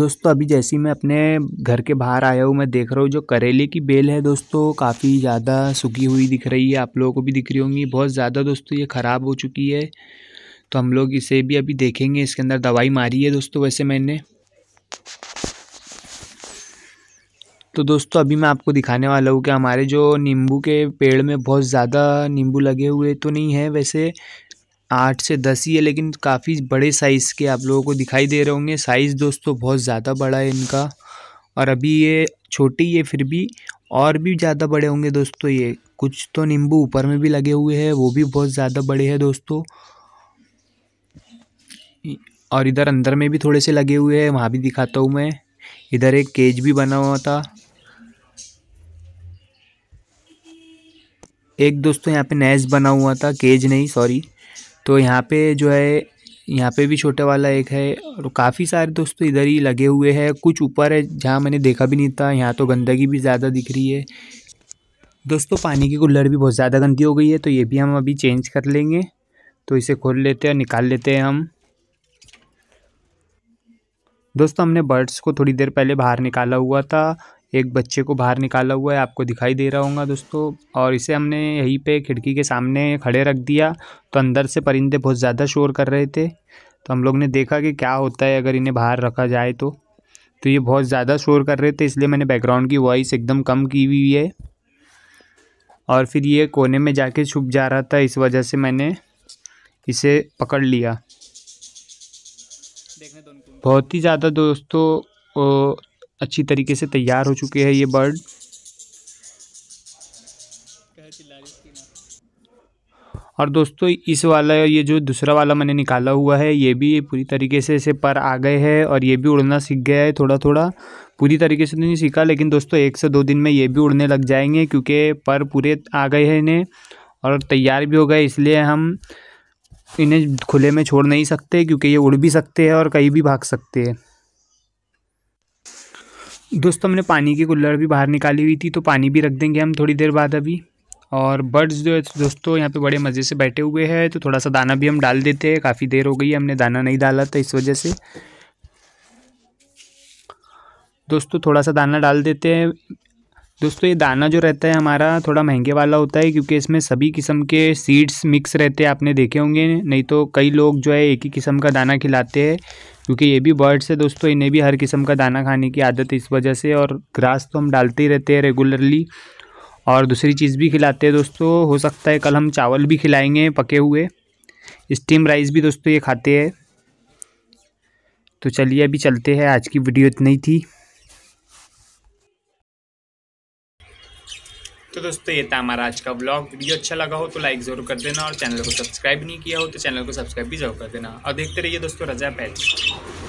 दोस्तों अभी जैसे ही मैं अपने घर के बाहर आया हूँ मैं देख रहा हूँ जो करेले की बेल है दोस्तों काफ़ी ज़्यादा सूखी हुई दिख रही है आप लोगों को भी दिख रही होंगी बहुत ज़्यादा दोस्तों ये ख़राब हो चुकी है तो हम लोग इसे भी अभी देखेंगे इसके अंदर दवाई मारी है दोस्तों वैसे मैंने तो दोस्तों अभी मैं आपको दिखाने वाला हूँ कि हमारे जो नींबू के पेड़ में बहुत ज़्यादा नींबू लगे हुए तो नहीं है वैसे आठ से दस ही है लेकिन काफ़ी बड़े साइज़ के आप लोगों को दिखाई दे रहे होंगे साइज़ दोस्तों बहुत ज़्यादा बड़ा है इनका और अभी ये छोटी है फिर भी और भी ज़्यादा बड़े होंगे दोस्तों ये कुछ तो नींबू ऊपर में भी लगे हुए हैं वो भी बहुत ज़्यादा बड़े हैं दोस्तों और इधर अंदर में भी थोड़े से लगे हुए हैं वहाँ भी दिखाता हूँ मैं इधर एक केज भी बना हुआ था एक दोस्तों यहाँ पे नैस बना हुआ था केज नहीं सॉरी तो यहाँ पे जो है यहाँ पे भी छोटा वाला एक है और काफ़ी सारे दोस्तों इधर ही लगे हुए हैं कुछ ऊपर है जहाँ मैंने देखा भी नहीं था यहाँ तो गंदगी भी ज़्यादा दिख रही है दोस्तों पानी की कुल्लर भी बहुत ज़्यादा गंदी हो गई है तो ये भी हम अभी चेंज कर लेंगे तो इसे खोल लेते हैं निकाल लेते हैं हम दोस्तों हमने बर्ड्स को थोड़ी देर पहले बाहर निकाला हुआ था एक बच्चे को बाहर निकाला हुआ है आपको दिखाई दे रहा होगा दोस्तों और इसे हमने यहीं पे खिड़की के सामने खड़े रख दिया तो अंदर से परिंदे बहुत ज़्यादा शोर कर रहे थे तो हम लोग ने देखा कि क्या होता है अगर इन्हें बाहर रखा जाए तो तो ये बहुत ज़्यादा शोर कर रहे थे इसलिए मैंने बैकग्राउंड की वॉइस एकदम कम की हुई है और फिर ये कोने में जाके छुप जा रहा था इस वजह से मैंने इसे पकड़ लिया बहुत ही ज़्यादा दोस्तों अच्छी तरीके से तैयार हो चुके हैं ये बर्ड और दोस्तों इस वाला ये जो दूसरा वाला मैंने निकाला हुआ है ये भी पूरी तरीके से इसे पर आ गए हैं और ये भी उड़ना सीख गया है थोड़ा थोड़ा पूरी तरीके से तो नहीं सीखा लेकिन दोस्तों एक से दो दिन में ये भी उड़ने लग जाएंगे क्योंकि पर पूरे आ गए हैं इन्हें और तैयार भी हो गए इसलिए हम इन्हें खुले में छोड़ नहीं सकते क्योंकि ये उड़ भी सकते हैं और कहीं भी भाग सकते हैं दोस्तों हमने पानी की कुल्लर भी बाहर निकाली हुई थी तो पानी भी रख देंगे हम थोड़ी देर बाद अभी और बर्ड्स जो है दोस्तों यहाँ पे बड़े मज़े से बैठे हुए हैं तो थोड़ा सा दाना भी हम डाल देते हैं काफ़ी देर हो गई हमने दाना नहीं डाला था इस वजह से दोस्तों थोड़ा सा दाना डाल देते हैं दोस्तों ये दाना जो रहता है हमारा थोड़ा महंगे वाला होता है क्योंकि इसमें सभी किस्म के सीड्स मिक्स रहते हैं आपने देखे होंगे नहीं तो कई लोग जो है एक ही किस्म का दाना खिलाते हैं क्योंकि ये भी बर्ड्स है दोस्तों इन्हें भी हर किस्म का दाना खाने की आदत इस वजह से और ग्रास तो हम डालते ही रहते हैं रेगुलरली और दूसरी चीज़ भी खिलाते हैं दोस्तों हो सकता है कल हम चावल भी खिलाएंगे पके हुए स्टीम राइस भी दोस्तों ये खाते हैं तो चलिए अभी चलते हैं आज की वीडियो इतनी थी तो दोस्तों ये था हमारा आज का ब्लॉग वीडियो अच्छा लगा हो तो लाइक ज़रूर कर देना और चैनल को सब्सक्राइब नहीं किया हो तो चैनल को सब्सक्राइब भी जरूर कर देना और देखते रहिए दोस्तों रजा पैदा